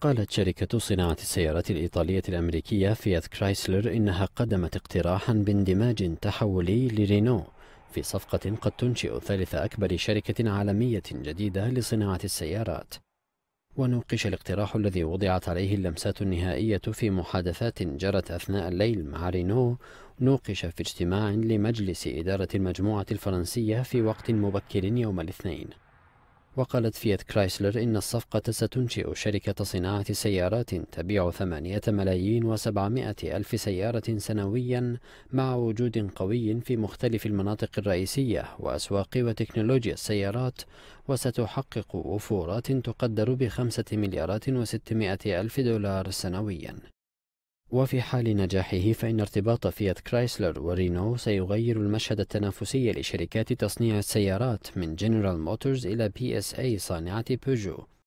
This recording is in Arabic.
قالت شركة صناعة السيارات الإيطالية الأمريكية فيات كرايسلر إنها قدمت اقتراحا باندماج تحولي لرينو في صفقة قد تنشئ ثالث أكبر شركة عالمية جديدة لصناعة السيارات ونوقش الاقتراح الذي وضعت عليه اللمسات النهائية في محادثات جرت أثناء الليل مع رينو نوقش في اجتماع لمجلس إدارة المجموعة الفرنسية في وقت مبكر يوم الاثنين وقالت فيات كرايسلر إن الصفقة ستنشئ شركة صناعة سيارات تبيع 8 ملايين وسبعمائة ألف سيارة سنويا مع وجود قوي في مختلف المناطق الرئيسية وأسواق وتكنولوجيا السيارات وستحقق وفورات تقدر بخمسة مليارات وستمائة ألف دولار سنويا وفي حال نجاحه فإن ارتباط فيات كرايسلر ورينو سيغير المشهد التنافسي لشركات تصنيع السيارات من جنرال موتورز إلى بي اس اي صانعة بيجو